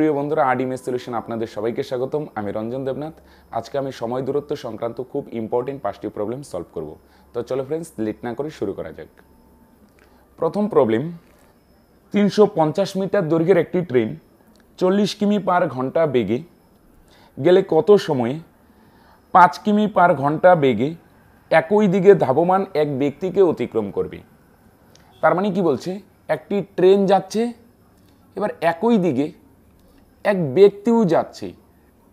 প্রিয় বন্ধুরা আরডিএমএস সলিউশন আপনাদের সবাইকে স্বাগতম আমি রঞ্জন দেবনাথ আজকে আমি সময় দূরত্ব সংক্রান্ত খুব ইম্পর্টেন্ট পাঁচটি প্রবলেম সলভ করব তো চলো ফ্রেন্ডস লেট না করে শুরু করা যাক প্রথম প্রবলেম তিনশো পঞ্চাশ মিটার দৈর্ঘ্যের একটি ট্রেন চল্লিশ কিমি পার ঘন্টা বেগে গেলে কত সময়ে পাঁচ কিমি পার ঘন্টা বেগে একই দিকে ধাবমান এক ব্যক্তিকে অতিক্রম করবে তার মানে কি বলছে একটি ট্রেন যাচ্ছে এবার একই দিকে এক ব্যক্তিও যাচ্ছে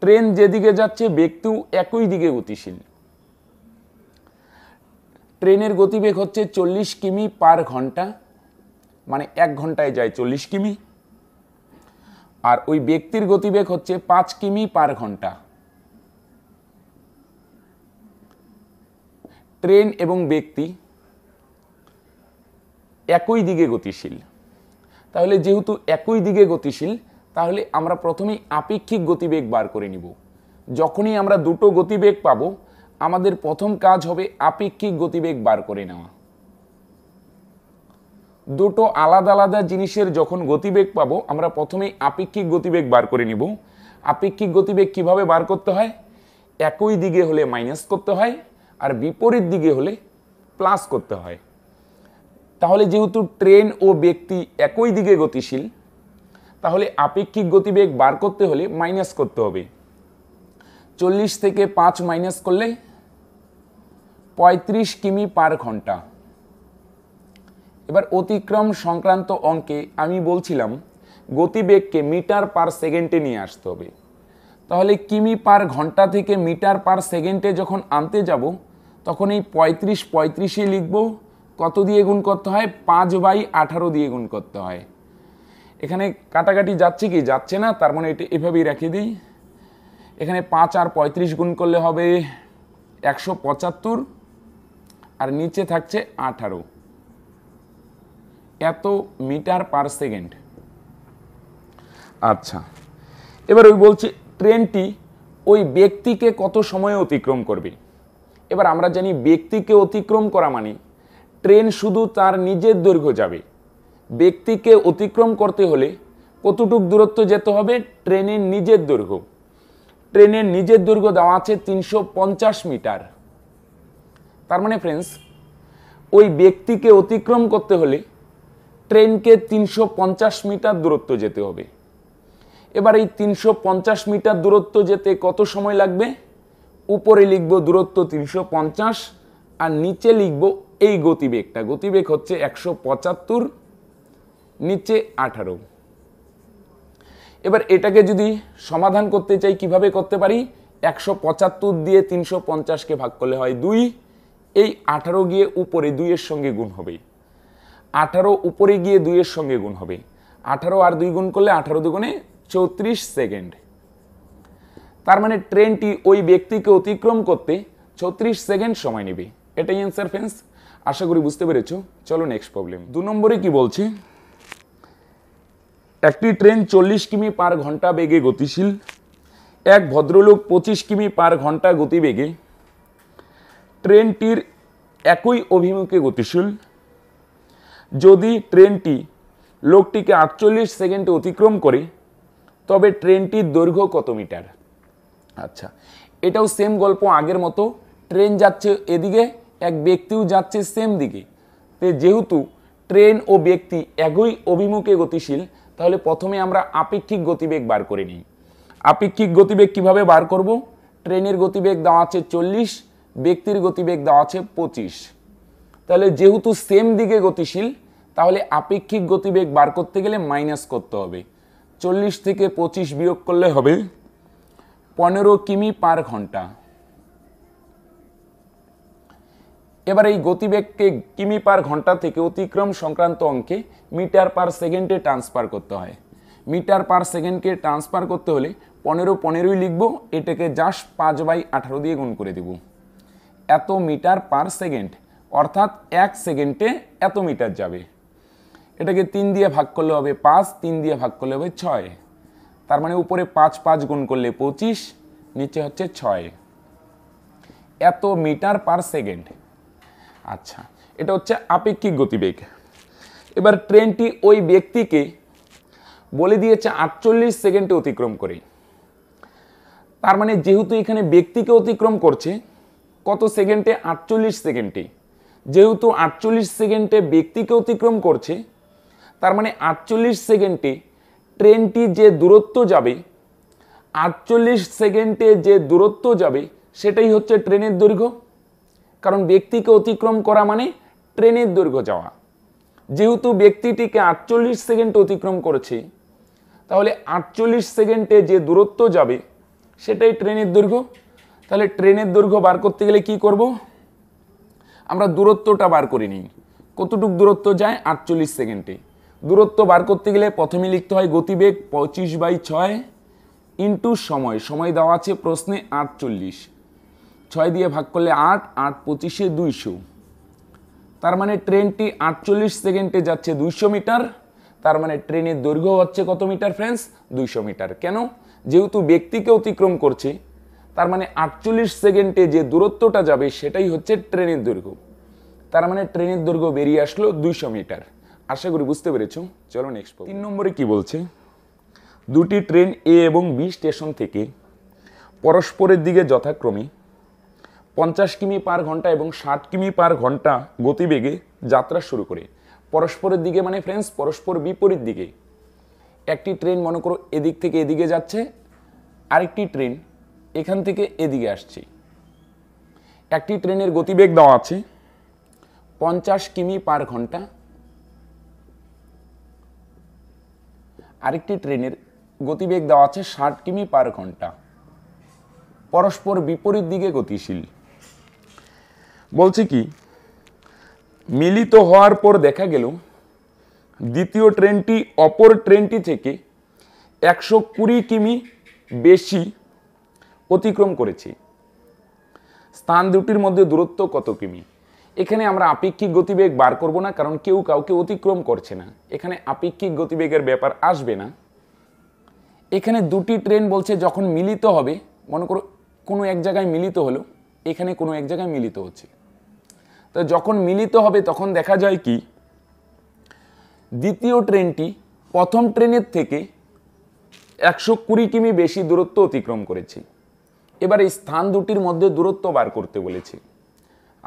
ট্রেন যেদিকে যাচ্ছে ব্যক্তিও একই দিকে গতিশীল ট্রেনের গতিবেগ হচ্ছে চল্লিশ কিমি পার ঘন্টা মানে এক ঘন্টায় যায় চল্লিশ কিমি আর ওই ব্যক্তির গতিবেগ হচ্ছে পাঁচ কিমি পার ঘন্টা ট্রেন এবং ব্যক্তি একই দিকে গতিশীল তাহলে যেহেতু একই দিকে গতিশীল তাহলে আমরা প্রথমে আপেক্ষিক গতিবেগ বার করে নিব যখনই আমরা দুটো গতিবেগ পাব আমাদের প্রথম কাজ হবে আপেক্ষিক গতিবেগ বার করে নেওয়া দুটো আলাদা আলাদা জিনিসের যখন গতিবেগ পাবো আমরা প্রথমেই আপেক্ষিক গতিবেগ বার করে নিব আপেক্ষিক গতিবেগ কিভাবে বার করতে হয় একই দিকে হলে মাইনাস করতে হয় আর বিপরীত দিকে হলে প্লাস করতে হয় তাহলে যেহেতু ট্রেন ও ব্যক্তি একই দিকে গতিশীল তাহলে আপেক্ষিক গতিবেগ বার করতে হলে মাইনাস করতে হবে চল্লিশ থেকে পাঁচ মাইনাস করলে পঁয়ত্রিশ কিমি পার ঘন্টা এবার অতিক্রম সংক্রান্ত অঙ্কে আমি বলছিলাম গতিবেগকে মিটার পার সেকেন্ডে নিয়ে আসতে হবে তাহলে কিমি পার ঘন্টা থেকে মিটার পার সেকেন্ডে যখন আনতে যাব তখন এই পঁয়ত্রিশ পঁয়ত্রিশে লিখব কত দিয়ে গুণ করতে হয় পাঁচ বাই আঠারো দিয়ে গুণ করতে হয় এখানে কাটাকাটি যাচ্ছে কি যাচ্ছে না তার মানে এটি এভাবেই রেখে দিই এখানে পাঁচ আর পঁয়ত্রিশ গুণ করলে হবে একশো পঁচাত্তর আর নিচে থাকছে আঠারো এত মিটার পার সেকেন্ড আচ্ছা এবার ওই বলছি ট্রেনটি ওই ব্যক্তিকে কত সময়ে অতিক্রম করবে এবার আমরা জানি ব্যক্তিকে অতিক্রম করা মানে ট্রেন শুধু তার নিজের দৈর্ঘ্য যাবে ব্যক্তিকে অতিক্রম করতে হলে কতটুক দূরত্ব যেতে হবে ট্রেনের নিজের দৈর্ঘ্য ট্রেনের নিজের দৈর্ঘ্য দেওয়া আছে তিনশো মিটার তার মানে ফ্রেন্ডস ওই ব্যক্তিকে অতিক্রম করতে হলে ট্রেনকে তিনশো মিটার দূরত্ব যেতে হবে এবার এই তিনশো মিটার দূরত্ব যেতে কত সময় লাগবে উপরে লিখব দূরত্ব তিনশো আর নিচে লিখব এই গতিবেগটা গতিবেগ হচ্ছে একশো পঁচাত্তর নিচে আঠারো এবার এটাকে যদি সমাধান করতে চাই কিভাবে করতে পারি একশো পঁচাত্তর দিয়ে তিনশো পঞ্চাশকে ভাগ করলে হয় দুই এই আঠারো গিয়ে উপরে দুইয়ের সঙ্গে গুণ হবে আঠারো উপরে গিয়ে দুইয়ের সঙ্গে গুণ হবে আঠারো আর দুই গুণ করলে আঠারো দুগুণে চৌত্রিশ সেকেন্ড তার মানে ট্রেনটি ওই ব্যক্তিকে অতিক্রম করতে ছত্রিশ সেকেন্ড সময় নেবে এটাই অ্যান্সার ফ্রেন্ডস আশা করি বুঝতে পেরেছ চলো নেক্সট প্রবলেম দু নম্বরে কি বলছে একটি ট্রেন চল্লিশ কিমি পার ঘন্টা বেগে গতিশীল এক ভদ্রলোক পঁচিশ কিমি পার ঘন্টা গতিবেগে ট্রেনটির একই অভিমুখে গতিশীল যদি ট্রেনটি লোকটিকে আটচল্লিশ সেকেন্ডে অতিক্রম করে তবে ট্রেনটির দৈর্ঘ্য কত মিটার আচ্ছা এটাও সেম গল্প আগের মতো ট্রেন যাচ্ছে এদিকে এক ব্যক্তিও যাচ্ছে সেম দিকে তে যেহেতু ট্রেন ও ব্যক্তি একই অভিমুখে গতিশীল তাহলে প্রথমে আমরা আপেক্ষিক গতিবেগ বার করে নিই আপেক্ষিক গতিবেগ কিভাবে বার করব ট্রেনের গতিবেগ দেওয়া আছে চল্লিশ ব্যক্তির গতিবেগ দেওয়া আছে পঁচিশ তাহলে যেহেতু সেম দিকে গতিশীল তাহলে আপেক্ষিক গতিবেগ বার করতে গেলে মাইনাস করতে হবে চল্লিশ থেকে পঁচিশ বিয়োগ করলে হবে পনেরো কিমি পার ঘন্টা এবার এই গতিবেগকে কিমি পার ঘন্টা থেকে অতিক্রম সংক্রান্ত অঙ্কে মিটার পার সেকেন্ডে ট্রান্সফার করতে হয় মিটার পার সেকেন্ডকে ট্রান্সফার করতে হলে পনেরো পনেরোই লিখব এটাকে জাস্ট পাঁচ বাই আঠারো দিয়ে গুণ করে দেব এত মিটার পার সেকেন্ড অর্থাৎ এক সেকেন্ডে এত মিটার যাবে এটাকে তিন দিয়ে ভাগ করলে হবে পাঁচ তিন দিয়ে ভাগ করলে হবে ছয় তার মানে উপরে পাঁচ পাঁচ গুণ করলে পঁচিশ নিচে হচ্ছে ছয় এত মিটার পার সেকেন্ড আচ্ছা এটা হচ্ছে আপেক্ষিক গতিবেগ এবার ট্রেনটি ওই ব্যক্তিকে বলে দিয়েছে আটচল্লিশ সেকেন্ডে অতিক্রম করে তার মানে যেহেতু এখানে ব্যক্তিকে অতিক্রম করছে কত সেকেন্ডে আটচল্লিশ সেকেন্ডে যেহেতু আটচল্লিশ সেকেন্ডে ব্যক্তিকে অতিক্রম করছে তার মানে আটচল্লিশ সেকেন্ডে ট্রেনটি যে দূরত্ব যাবে আটচল্লিশ সেকেন্ডে যে দূরত্ব যাবে সেটাই হচ্ছে ট্রেনের দৈর্ঘ্য কারণ ব্যক্তিকে অতিক্রম করা মানে ট্রেনের দৈর্ঘ্য যাওয়া যেহেতু ব্যক্তিটিকে আটচল্লিশ সেকেন্ড অতিক্রম করেছে তাহলে আটচল্লিশ সেকেন্ডে যে দূরত্ব যাবে সেটাই ট্রেনের দৈর্ঘ্য তাহলে ট্রেনের দৈর্ঘ্য বার করতে গেলে কি করব আমরা দূরত্বটা বার করে নিই কতটুক দূরত্ব যায় আটচল্লিশ সেকেন্ডে দূরত্ব বার করতে গেলে প্রথমে লিখতে হয় গতিবেগ পঁচিশ বাই ছয় ইন্টু সময় সময় দেওয়া আছে প্রশ্নে আটচল্লিশ ছয় দিয়ে ভাগ করলে আট আট পঁচিশে দুইশো তার মানে ট্রেনটি আটচল্লিশ সেকেন্ডে যাচ্ছে দুইশো মিটার তার মানে ট্রেনের দৈর্ঘ্য হচ্ছে কত মিটার ফ্রেন্ডস দুইশো মিটার কেন যেহেতু ব্যক্তিকে অতিক্রম করছে তার মানে আটচল্লিশ সেকেন্ডে যে দূরত্বটা যাবে সেটাই হচ্ছে ট্রেনের দৈর্ঘ্য তার মানে ট্রেনের দৈর্ঘ্য বেরিয়ে আসলো দুইশো মিটার আশা করি বুঝতে পেরেছ চলো নেক্সট তিন নম্বরে কি বলছে দুটি ট্রেন এ এবং বি স্টেশন থেকে পরস্পরের দিকে যথাক্রমে পঞ্চাশ কিমি পার ঘন্টা এবং ষাট কিমি পার ঘন্টা গতিবেগে যাত্রা শুরু করে পরস্পরের দিকে মানে ফ্রেন্ডস পরস্পর বিপরীত দিকে একটি ট্রেন মনে করো এদিক থেকে এদিকে যাচ্ছে আরেকটি ট্রেন এখান থেকে এদিকে আসছে একটি ট্রেনের গতিবেগ দেওয়া আছে পঞ্চাশ কিমি পার ঘন্টা আরেকটি ট্রেনের গতিবেগ দেওয়া আছে ষাট কিমি পার ঘন্টা পরস্পর বিপরীত দিকে গতিশীল বলছি কি মিলিত হওয়ার পর দেখা গেল দ্বিতীয় ট্রেনটি অপর ট্রেনটি থেকে একশো কুড়ি কিমি বেশি অতিক্রম করেছে স্থান দুটির মধ্যে দূরত্ব কত কিমি এখানে আমরা আপেক্ষিক গতিবেগ বার করব না কারণ কেউ কাউকে অতিক্রম করছে না এখানে আপেক্ষিক গতিবেগের ব্যাপার আসবে না এখানে দুটি ট্রেন বলছে যখন মিলিত হবে মনে করো কোনো এক জায়গায় মিলিত হলো এখানে কোনো এক জায়গায় মিলিত হচ্ছে তো যখন মিলিত হবে তখন দেখা যায় কি দ্বিতীয় ট্রেনটি প্রথম ট্রেনের থেকে একশো কুড়ি কিমি বেশি দূরত্ব অতিক্রম করেছে এবার এই স্থান দুটির মধ্যে দূরত্ব বার করতে বলেছে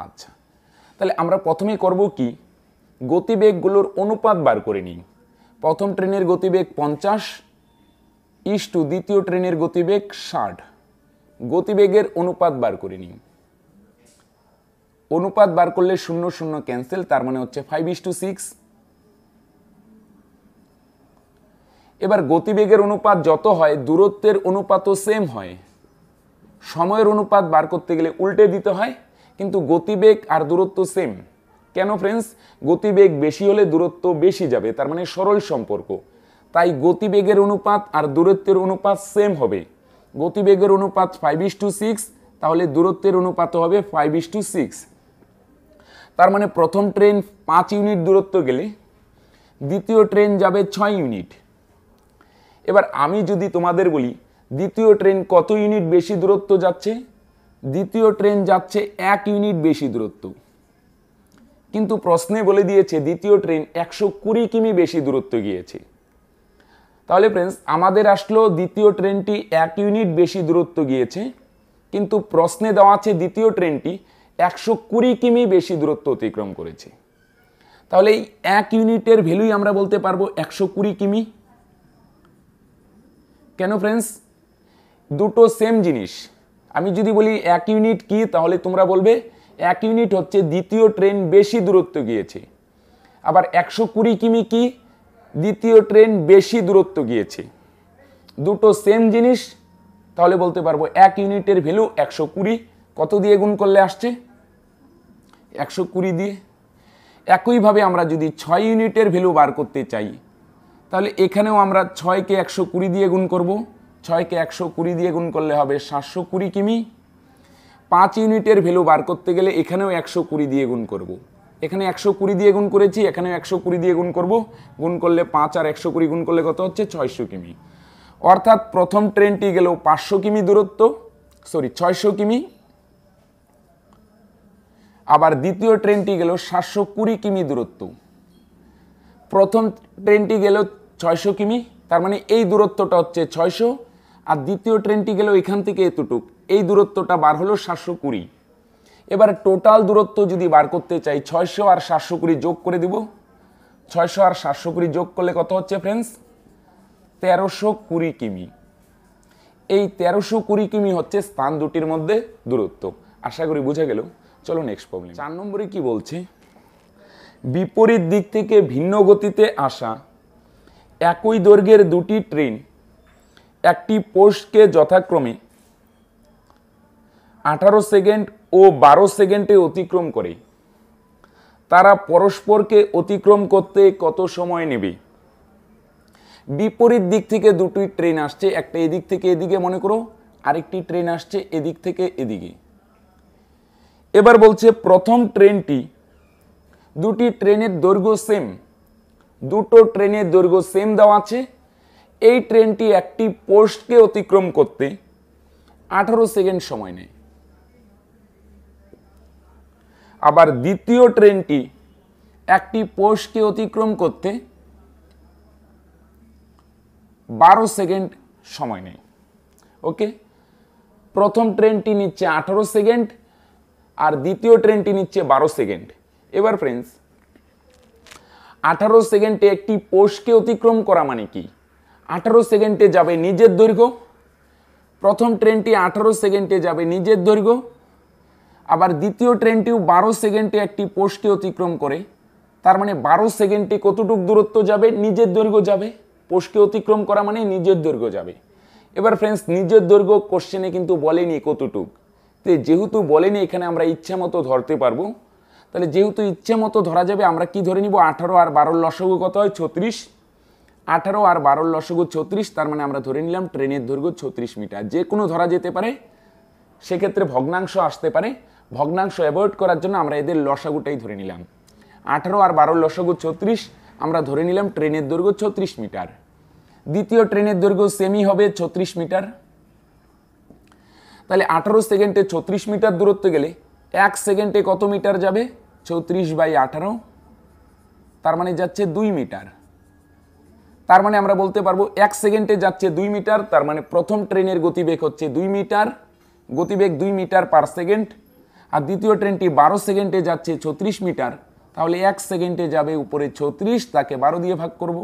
আচ্ছা তাহলে আমরা প্রথমে করব কি গতিবেগগুলোর অনুপাত বার করে নিই প্রথম ট্রেনের গতিবেগ পঞ্চাশ ইস্টু টু দ্বিতীয় ট্রেনের গতিবেগ ষাট গতিবেগের অনুপাত বার করে নিই অনুপাত বার করলে শূন্য শূন্য ক্যান্সেল তার মানে হচ্ছে ফাইভ ইস টু সিক্স এবার গতিবেগের অনুপাত যত হয় দূরত্বের অনুপাতও সেম হয় সময়ের অনুপাত বার করতে গেলে উল্টে দিতে হয় কিন্তু গতিবেগ আর দূরত্ব সেম কেন ফ্রেন্ডস গতিবেগ বেশি হলে দূরত্ব বেশি যাবে তার মানে সরল সম্পর্ক তাই গতিবেগের অনুপাত আর দূরত্বের অনুপাত সেম হবে গতিবেগের অনুপাত ফাইভ ইস টু সিক্স তাহলে দূরত্বের অনুপাত হবে ফাইভ ইস টু সিক্স তার মানে প্রথম ট্রেন পাঁচ ইউনিট দূরত্ব গেলে দ্বিতীয় ট্রেন যাবে ছয় ইউনিট এবার আমি যদি তোমাদের বলি দ্বিতীয় ট্রেন কত ইউনিট বেশি দূরত্ব যাচ্ছে দ্বিতীয় ট্রেন যাচ্ছে এক ইউনিট বেশি দূরত্ব কিন্তু প্রশ্নে বলে দিয়েছে দ্বিতীয় ট্রেন একশো কুড়ি কিমি বেশি দূরত্ব গিয়েছে তাহলে ফ্রেন্ডস আমাদের আসলো দ্বিতীয় ট্রেনটি এক ইউনিট বেশি দূরত্ব গিয়েছে কিন্তু প্রশ্নে দেওয়া আছে দ্বিতীয় ট্রেনটি একশো কুড়ি কিমি বেশি দূরত্ব অতিক্রম করেছে তাহলে এই এক ইউনিটের ভ্যালুই আমরা বলতে পারবো একশো কুড়ি কিমি কেন ফ্রেন্ডস দুটো সেম জিনিস আমি যদি বলি এক ইউনিট কি তাহলে তোমরা বলবে এক ইউনিট হচ্ছে দ্বিতীয় ট্রেন বেশি দূরত্ব গিয়েছে আবার একশো কুড়ি কিমি কি দ্বিতীয় ট্রেন বেশি দূরত্ব গিয়েছে দুটো সেম জিনিস তাহলে বলতে পারবো এক ইউনিটের ভ্যালু একশো কুড়ি কত দিয়ে গুণ করলে আসছে একশো কুড়ি দিয়ে একইভাবে আমরা যদি ছয় ইউনিটের ভ্যালু বার করতে চাই তাহলে এখানেও আমরা ছয়কে একশো কুড়ি দিয়ে গুণ করব ছয়কে একশো কুড়ি দিয়ে গুণ করলে হবে সাতশো কুড়ি কিমি পাঁচ ইউনিটের ভ্যালু বার করতে গেলে এখানেও একশো কুড়ি দিয়ে গুণ করব। এখানে একশো কুড়ি দিয়ে গুণ করেছি এখানেও একশো কুড়ি দিয়ে গুণ করব গুণ করলে পাঁচ আর একশো কুড়ি গুণ করলে কত হচ্ছে ছয়শো কিমি অর্থাৎ প্রথম ট্রেনটি গেলেও পাঁচশো কিমি দূরত্ব সরি ছয়শো কিমি আবার দ্বিতীয় ট্রেনটি গেল সাতশো কুড়ি কিমি দূরত্ব প্রথম ট্রেনটি গেল ছয়শো কিমি তার মানে এই দূরত্বটা হচ্ছে ছয়শো আর দ্বিতীয় ট্রেনটি গেল এখান থেকে এতটুক এই দূরত্বটা বার হলো সাতশো কুড়ি এবার টোটাল দূরত্ব যদি বার করতে চাই ছয়শো আর সাতশো কুড়ি যোগ করে দিব ছয়শো আর সাতশো কুড়ি যোগ করলে কত হচ্ছে ফ্রেন্ডস তেরোশো কুড়ি কিমি এই তেরোশো কুড়ি কিমি হচ্ছে স্থান দুটির মধ্যে দূরত্ব আশা করি বুঝে গেল চলো নেক্সট প্রবলেম চার নম্বরে কি বলছে বিপরীত দিক থেকে ভিন্ন গতিতে আসা একই দৈর্ঘ্যের দুটি ট্রেন একটি পোস্টকে যথাক্রমে আঠারো সেকেন্ড ও বারো সেকেন্ডে অতিক্রম করে তারা পরস্পরকে অতিক্রম করতে কত সময় নেবে বিপরীত দিক থেকে দুটি ট্রেন আসছে একটা এদিক থেকে এদিকে মনে করো আরেকটি ট্রেন আসছে এদিক থেকে এদিকে এবার বলছে প্রথম ট্রেনটি দুটি ট্রেনের দৈর্ঘ্য সেম দুটো ট্রেনের দৈর্ঘ্য সেম দেওয়া আছে এই ট্রেনটি একটি পোস্টকে অতিক্রম করতে আঠারো সেকেন্ড সময় নেয় আবার দ্বিতীয় ট্রেনটি একটি পোস্টকে অতিক্রম করতে বারো সেকেন্ড সময় নেয় ওকে প্রথম ট্রেনটি নিচ্ছে আঠারো সেকেন্ড আর দ্বিতীয় ট্রেনটি নিচ্ছে বারো সেকেন্ড এবার ফ্রেন্ডস আঠারো সেকেন্ডে একটি পোষকে অতিক্রম করা মানে কি আঠারো সেকেন্ডে যাবে নিজের দৈর্ঘ্য প্রথম ট্রেনটি আঠারো সেকেন্ডে যাবে নিজের দৈর্ঘ্য আবার দ্বিতীয় ট্রেনটিও বারো সেকেন্ডে একটি পোষকে অতিক্রম করে তার মানে বারো সেকেন্ডে কতটুক দূরত্ব যাবে নিজের দৈর্ঘ্য যাবে পোষকে অতিক্রম করা মানে নিজের দৈর্ঘ্য যাবে এবার ফ্রেন্ডস নিজের দৈর্ঘ্য কোশ্চেনে কিন্তু বলেনি কতটুক তো যেহেতু বলেনি এখানে আমরা ইচ্ছা মতো ধরতে পারবো তাহলে যেহেতু ইচ্ছে মতো ধরা যাবে আমরা কি ধরে নিব আঠারো আর বারোর লসগু কত হয় ছত্রিশ আঠারো আর বারোর লসগু ছত্রিশ তার মানে আমরা ধরে নিলাম ট্রেনের দৈর্ঘ্য ছত্রিশ মিটার যে কোনো ধরা যেতে পারে সেক্ষেত্রে ভগ্নাংশ আসতে পারে ভগ্নাংশ অ্যাভয়েড করার জন্য আমরা এদের লসাগুটাই ধরে নিলাম আঠারো আর বারোর লসাগু ছত্রিশ আমরা ধরে নিলাম ট্রেনের দৈর্ঘ্য ছত্রিশ মিটার দ্বিতীয় ট্রেনের দৈর্ঘ্য সেমি হবে ছত্রিশ মিটার তাহলে আঠারো সেকেন্ডে ছত্রিশ মিটার দূরত্ব গেলে এক সেকেন্ডে কত মিটার যাবে চৌত্রিশ বাই আঠারো তার মানে যাচ্ছে দুই মিটার তার মানে আমরা বলতে পারবো এক সেকেন্ডে যাচ্ছে দুই মিটার তার মানে প্রথম ট্রেনের গতিবেগ হচ্ছে দুই মিটার গতিবেগ দুই মিটার পার সেকেন্ড আর দ্বিতীয় ট্রেনটি বারো সেকেন্ডে যাচ্ছে ছত্রিশ মিটার তাহলে এক সেকেন্ডে যাবে উপরে ছত্রিশ তাকে বারো দিয়ে ভাগ করব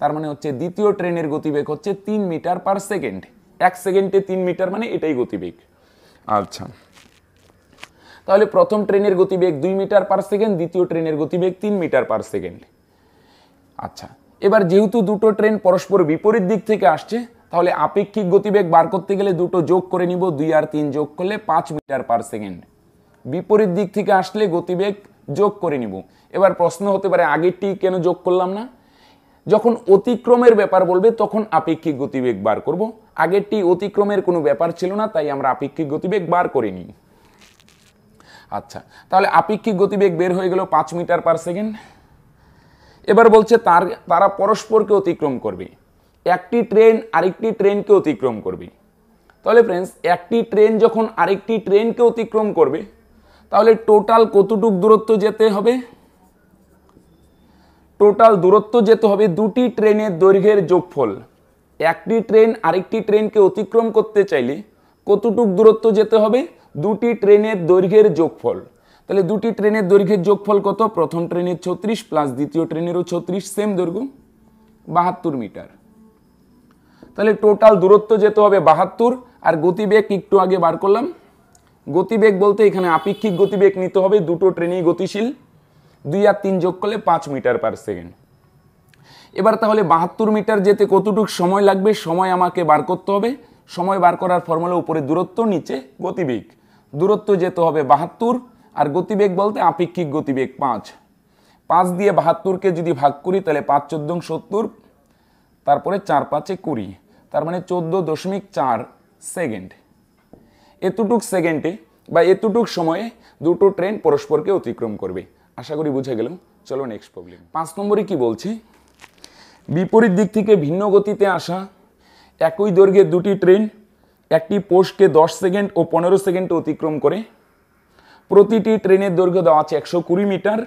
তার মানে হচ্ছে দ্বিতীয় ট্রেনের গতিবেগ হচ্ছে তিন মিটার পার সেকেন্ড এক সেকেন্ডে তিন মিটার মানে এটাই গতিবেগ আচ্ছা তাহলে প্রথম ট্রেনের গতিবেগ দুই মিটার পার সেকেন্ড দ্বিতীয় ট্রেনের গতিবেগ তিন মিটার পার সেকেন্ড আচ্ছা এবার যেহেতু দুটো ট্রেন পরস্পর বিপরীত দিক থেকে আসছে তাহলে আপেক্ষিক গতিবেগ বার করতে গেলে দুটো যোগ করে নিব দুই আর তিন যোগ করলে পাঁচ মিটার পার সেকেন্ড বিপরীত দিক থেকে আসলে গতিবেগ যোগ করে নিব এবার প্রশ্ন হতে পারে আগেরটি কেন যোগ করলাম না যখন অতিক্রমের ব্যাপার বলবে তখন আপেক্ষিক গতিবেগ বার করব আগেরটি অতিক্রমের কোনো ব্যাপার ছিল না তাই আমরা আপেক্ষিক গতিবেগ বার করিনি আচ্ছা তাহলে আপেক্ষিক গতিবেগ বের হয়ে গেল পাঁচ মিটার পার সেকেন্ড এবার বলছে তার তারা পরস্পরকে অতিক্রম করবে একটি ট্রেন আরেকটি ট্রেনকে অতিক্রম করবে তাহলে ফ্রেন্ডস একটি ট্রেন যখন আরেকটি ট্রেনকে অতিক্রম করবে তাহলে টোটাল কতটুক দূরত্ব যেতে হবে টোটাল দূরত্ব যেতে হবে দুটি ট্রেনের দৈর্ঘ্যের যোগফল একটি ট্রেন আরেকটি ট্রেনকে অতিক্রম করতে চাইলে কতটুক দূরত্ব যেতে হবে দুটি ট্রেনের দৈর্ঘ্যের যোগফল তাহলে দুটি ট্রেনের দৈর্ঘ্যের যোগফল কত প্রথম ট্রেনের ছত্রিশ প্লাস দ্বিতীয় ট্রেনেরও ছত্রিশ সেম দৈর্ঘ্য বাহাত্তর মিটার তাহলে টোটাল দূরত্ব যেতে হবে বাহাত্তর আর গতিবেগ একটু আগে বার করলাম গতিবেগ বলতে এখানে আপেক্ষিক গতিবেগ নিতে হবে দুটো ট্রেনেই গতিশীল দুই আর তিন যোগ করলে পাঁচ মিটার পার সেকেন্ড এবার তাহলে বাহাত্তর মিটার যেতে কতটুকু সময় লাগবে সময় আমাকে বার করতে হবে সময় বার করার ফর্মুলা উপরে দূরত্ব নিচে গতিবেগ দূরত্ব যেতে হবে বাহাত্তর আর গতিবেগ বলতে আপেক্ষিক গতিবেগ পাঁচ পাঁচ দিয়ে বাহাত্তরকে যদি ভাগ করি তাহলে পাঁচ চোদ্দ সত্তর তারপরে চার পাঁচে কুড়ি তার মানে চোদ্দ দশমিক চার সেকেন্ড এতটুক সেকেন্ডে বা এতটুক সময়ে দুটো ট্রেন পরস্পরকে অতিক্রম করবে আশা করি বুঝে গেলাম চলো নেক্সট প্রবলেম পাঁচ নম্বরে কি বলছি বিপরীত দিক থেকে ভিন্ন গতিতে আসা একই দৈর্ঘ্যের দুটি ট্রেন একটি পোস্টকে দশ সেকেন্ড ও পনেরো সেকেন্ড অতিক্রম করে প্রতিটি ট্রেনের দৈর্ঘ্য দেওয়া আছে একশো কুড়ি মিটার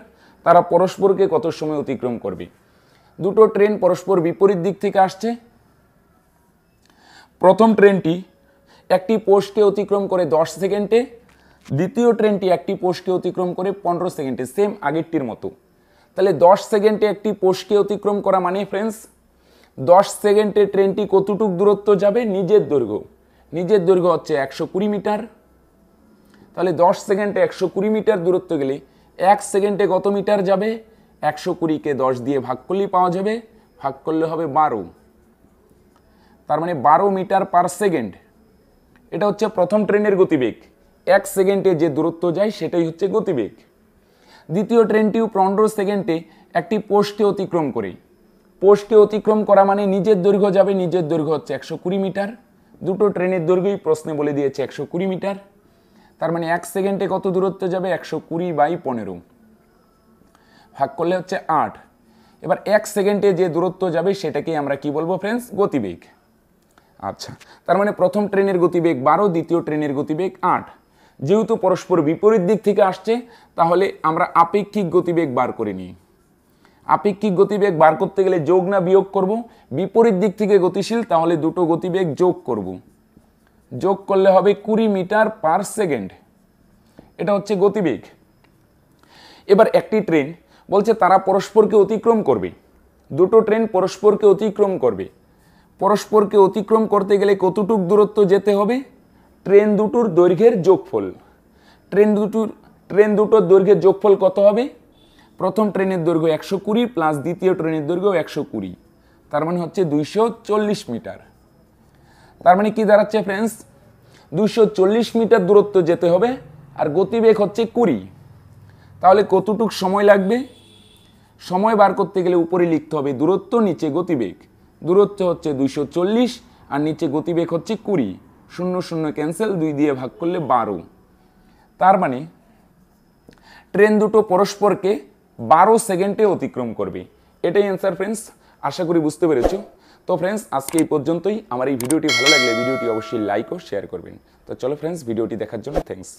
তারা পরস্পরকে কত সময় অতিক্রম করবে দুটো ট্রেন পরস্পর বিপরীত দিক থেকে আসছে প্রথম ট্রেনটি একটি পোস্টকে অতিক্রম করে দশ সেকেন্ডে দ্বিতীয় ট্রেনটি একটি পোস্টকে অতিক্রম করে পনেরো সেকেন্ডে সেম আগেরটির মতো তাহলে দশ সেকেন্ডে একটি পোস্টকে অতিক্রম করা মানে ফ্রেন্ডস দশ সেকেন্ডে ট্রেনটি কতটুক দূরত্ব যাবে নিজের দৈর্ঘ্য নিজের দৈর্ঘ্য হচ্ছে একশো কুড়ি মিটার তাহলে দশ সেকেন্ডে একশো কুড়ি মিটার দূরত্ব গেলে এক সেকেন্ডে কত মিটার যাবে একশো কুড়িকে দশ দিয়ে ভাগ করলেই পাওয়া যাবে ভাগ করলে হবে বারো তার মানে বারো মিটার পার সেকেন্ড এটা হচ্ছে প্রথম ট্রেনের গতিবেগ এক সেকেন্ডে যে দূরত্ব যায় সেটাই হচ্ছে গতিবেগ দ্বিতীয় ট্রেনটিও পনেরো সেকেন্ডে একটি পোস্টকে অতিক্রম করে পোস্টকে অতিক্রম করা মানে নিজের দৈর্ঘ্য যাবে নিজের দৈর্ঘ্য হচ্ছে একশো কুড়ি মিটার দুটো ট্রেনের দৈর্ঘ্যই প্রশ্নে বলে দিয়েছে একশো কুড়ি মিটার তার মানে এক সেকেন্ডে কত দূরত্ব যাবে একশো কুড়ি বাই পনেরো ভাগ করলে হচ্ছে আট এবার এক সেকেন্ডে যে দূরত্ব যাবে সেটাকেই আমরা কি বলবো ফ্রেন্ডস গতিবেগ আচ্ছা তার মানে প্রথম ট্রেনের গতিবেগ বারো দ্বিতীয় ট্রেনের গতিবেগ আট যেহেতু পরস্পর বিপরীত দিক থেকে আসছে তাহলে আমরা আপেক্ষিক গতিবেগ বার করে নিই আপেক্ষিক গতিবেগ বার করতে গেলে যোগ না বিয়োগ করব বিপরীত দিক থেকে গতিশীল তাহলে দুটো গতিবেগ যোগ করব যোগ করলে হবে কুড়ি মিটার পার সেকেন্ড এটা হচ্ছে গতিবেগ এবার একটি ট্রেন বলছে তারা পরস্পরকে অতিক্রম করবে দুটো ট্রেন পরস্পরকে অতিক্রম করবে পরস্পরকে অতিক্রম করতে গেলে কতটুক দূরত্ব যেতে হবে ট্রেন দুটোর দৈর্ঘ্যের যোগফল ট্রেন দুটোর ট্রেন দুটোর দৈর্ঘ্যের যোগফল কত হবে প্রথম ট্রেনের দৈর্ঘ্য একশো কুড়ি প্লাস দ্বিতীয় ট্রেনের দৈর্ঘ্য একশো কুড়ি তার মানে হচ্ছে দুইশো চল্লিশ মিটার তার মানে কি দাঁড়াচ্ছে ফ্রেন্ডস দুইশো চল্লিশ মিটার দূরত্ব যেতে হবে আর গতিবেগ হচ্ছে কুড়ি তাহলে কতটুক সময় লাগবে সময় বার করতে গেলে উপরে লিখতে হবে দূরত্ব নিচে গতিবেগ দূরত্ব হচ্ছে দুইশো চল্লিশ আর নিচে গতিবেগ হচ্ছে কুড়ি শূন্য শূন্য ক্যান্সেল দুই দিয়ে ভাগ করলে বারো তার মানে ট্রেন দুটো পরস্পরকে বারো সেকেন্ডে অতিক্রম করবে এটাই অ্যান্সার ফ্রেন্ডস আশা করি বুঝতে পেরেছ তো ফ্রেন্ডস আজকে এই পর্যন্তই আমার এই ভিডিওটি ভালো লাগলে ভিডিওটি অবশ্যই লাইক ও শেয়ার করবেন তো চলো ফ্রেন্ডস ভিডিওটি দেখার জন্য থ্যাংকস